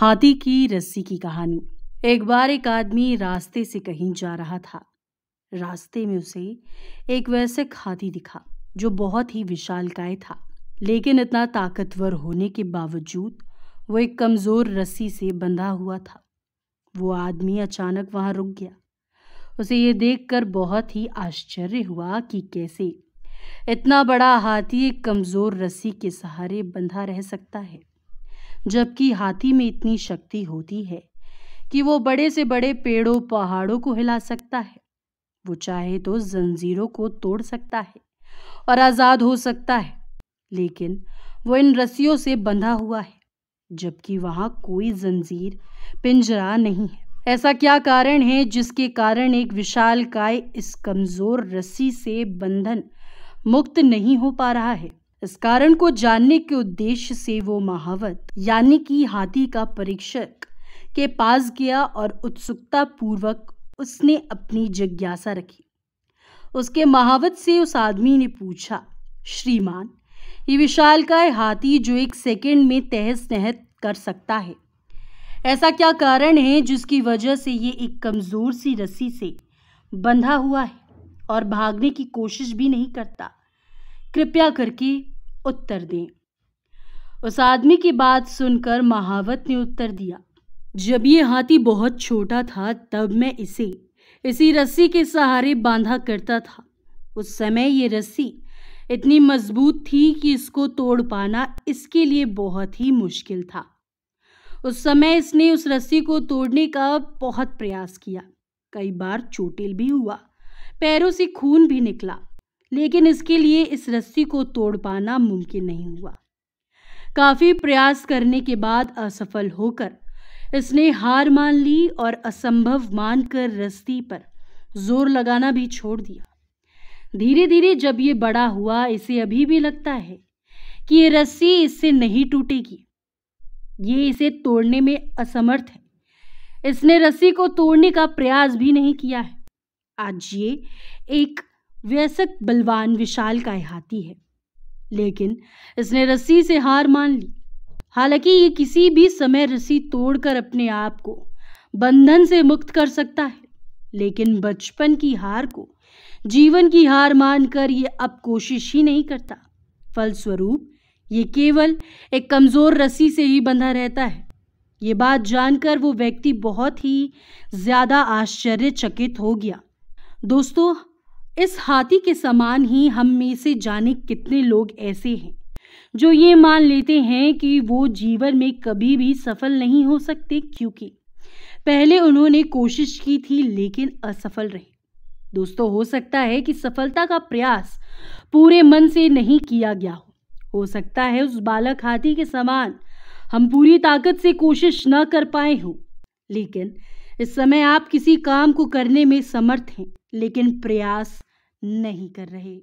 हाथी की रस्सी की कहानी एक बार एक आदमी रास्ते से कहीं जा रहा था रास्ते में उसे एक वैसे हाथी दिखा जो बहुत ही विशालकाय था लेकिन इतना ताकतवर होने के बावजूद वो एक कमज़ोर रस्सी से बंधा हुआ था वो आदमी अचानक वहाँ रुक गया उसे ये देखकर बहुत ही आश्चर्य हुआ कि कैसे इतना बड़ा हाथी एक कमज़ोर रस्सी के सहारे बंधा रह सकता है जबकि हाथी में इतनी शक्ति होती है कि वो बड़े से बड़े पेड़ों पहाड़ों को हिला सकता है वो चाहे तो जंजीरों को तोड़ सकता है और आज़ाद हो सकता है लेकिन वो इन रस्सियों से बंधा हुआ है जबकि वहां कोई जंजीर पिंजरा नहीं है ऐसा क्या कारण है जिसके कारण एक विशाल काय इस कमज़ोर रस्सी से बंधन मुक्त नहीं हो पा रहा है इस कारण को जानने के उद्देश्य से वो महावत यानी कि हाथी का परीक्षक के पास गया और उत्सुकता पूर्वक उसने अपनी जिज्ञासा रखी उसके महावत से उस आदमी ने पूछा श्रीमान ये विशाल का हाथी जो एक सेकंड में तहस नहस कर सकता है ऐसा क्या कारण है जिसकी वजह से ये एक कमज़ोर सी रस्सी से बंधा हुआ है और भागने की कोशिश भी नहीं करता कृपया करके उत्तर दें उस आदमी की बात सुनकर महावत ने उत्तर दिया जब ये हाथी बहुत छोटा था तब मैं इसे इसी रस्सी के सहारे बांधा करता था उस समय ये रस्सी इतनी मजबूत थी कि इसको तोड़ पाना इसके लिए बहुत ही मुश्किल था उस समय इसने उस रस्सी को तोड़ने का बहुत प्रयास किया कई बार चोटिल भी हुआ पैरों से खून भी निकला लेकिन इसके लिए इस रस्सी को तोड़ पाना मुमकिन नहीं हुआ काफ़ी प्रयास करने के बाद असफल होकर इसने हार मान ली और असंभव मानकर रस्सी पर जोर लगाना भी छोड़ दिया धीरे धीरे जब ये बड़ा हुआ इसे अभी भी लगता है कि ये रस्सी इससे नहीं टूटेगी ये इसे तोड़ने में असमर्थ है इसने रस्सी को तोड़ने का प्रयास भी नहीं किया है आज ये एक व्यसक बलवान विशाल का हाथी है लेकिन इसने रस्सी से हार मान ली हालांकि ये किसी भी समय रस्सी तोड़कर अपने आप को बंधन से मुक्त कर सकता है लेकिन बचपन की हार को जीवन की हार मानकर ये अब कोशिश ही नहीं करता फलस्वरूप ये केवल एक कमज़ोर रस्सी से ही बंधा रहता है ये बात जानकर वो व्यक्ति बहुत ही ज़्यादा आश्चर्यचकित हो गया दोस्तों इस हाथी के समान ही हम में से जाने कितने लोग ऐसे हैं जो ये मान लेते हैं कि वो जीवन में कभी भी सफल नहीं हो सकते क्योंकि पहले उन्होंने कोशिश की थी लेकिन असफल रहे दोस्तों हो सकता है कि सफलता का प्रयास पूरे मन से नहीं किया गया हो हो सकता है उस बालक हाथी के समान हम पूरी ताकत से कोशिश न कर पाए हों लेकिन इस समय आप किसी काम को करने में समर्थ हैं लेकिन प्रयास नहीं कर रहे